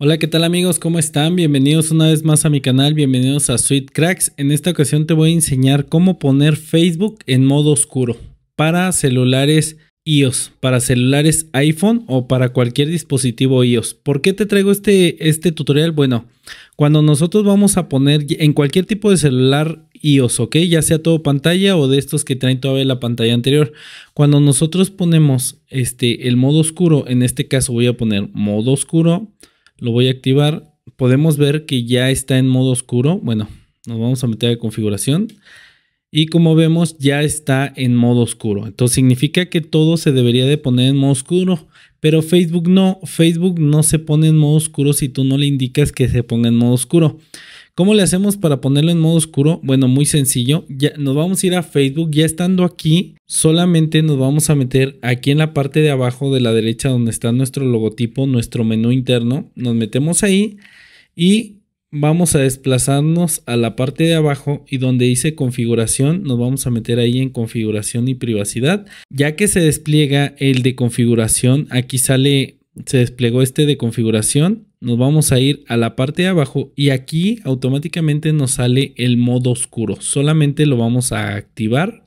Hola, ¿qué tal amigos? ¿Cómo están? Bienvenidos una vez más a mi canal, bienvenidos a Sweet Cracks. En esta ocasión te voy a enseñar cómo poner Facebook en modo oscuro para celulares iOS, para celulares iPhone o para cualquier dispositivo iOS. ¿Por qué te traigo este, este tutorial? Bueno, cuando nosotros vamos a poner en cualquier tipo de celular iOS, ¿ok? Ya sea todo pantalla o de estos que traen todavía la pantalla anterior. Cuando nosotros ponemos este, el modo oscuro, en este caso voy a poner modo oscuro lo voy a activar. Podemos ver que ya está en modo oscuro. Bueno, nos vamos a meter a configuración. Y como vemos, ya está en modo oscuro. Entonces significa que todo se debería de poner en modo oscuro. Pero Facebook no. Facebook no se pone en modo oscuro si tú no le indicas que se ponga en modo oscuro. ¿Cómo le hacemos para ponerlo en modo oscuro? Bueno, muy sencillo. Ya, nos vamos a ir a Facebook. Ya estando aquí, solamente nos vamos a meter aquí en la parte de abajo de la derecha donde está nuestro logotipo, nuestro menú interno. Nos metemos ahí y vamos a desplazarnos a la parte de abajo y donde dice configuración nos vamos a meter ahí en configuración y privacidad ya que se despliega el de configuración aquí sale se desplegó este de configuración, nos vamos a ir a la parte de abajo y aquí automáticamente nos sale el modo oscuro. Solamente lo vamos a activar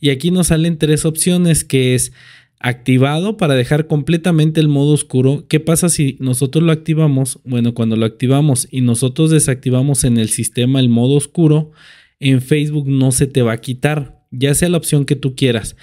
y aquí nos salen tres opciones que es activado para dejar completamente el modo oscuro. ¿Qué pasa si nosotros lo activamos? Bueno, cuando lo activamos y nosotros desactivamos en el sistema el modo oscuro, en Facebook no se te va a quitar, ya sea la opción que tú quieras.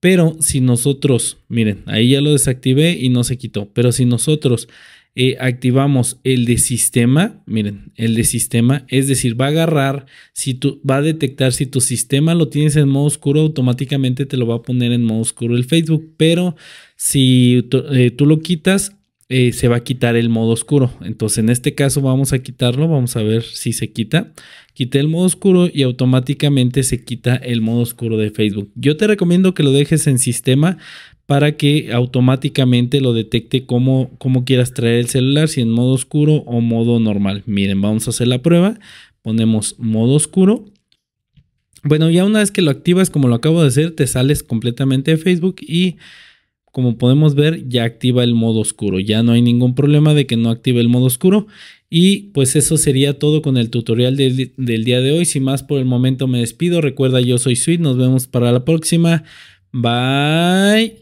Pero si nosotros, miren, ahí ya lo desactivé y no se quitó, pero si nosotros eh, activamos el de sistema, miren, el de sistema, es decir, va a agarrar, si va a detectar si tu sistema lo tienes en modo oscuro, automáticamente te lo va a poner en modo oscuro el Facebook, pero si tú eh, lo quitas, eh, se va a quitar el modo oscuro. Entonces en este caso vamos a quitarlo, vamos a ver si se quita. Quité el modo oscuro y automáticamente se quita el modo oscuro de Facebook. Yo te recomiendo que lo dejes en sistema para que automáticamente lo detecte como, como quieras traer el celular, si en modo oscuro o modo normal. Miren, vamos a hacer la prueba. Ponemos modo oscuro bueno, ya una vez que lo activas, como lo acabo de hacer, te sales completamente de Facebook y como podemos ver, ya activa el modo oscuro. Ya no hay ningún problema de que no active el modo oscuro. Y pues eso sería todo con el tutorial del, día de hoy. Sin más por el momento me despido. Recuerda, yo soy Sweet. Nos vemos para la próxima. Bye.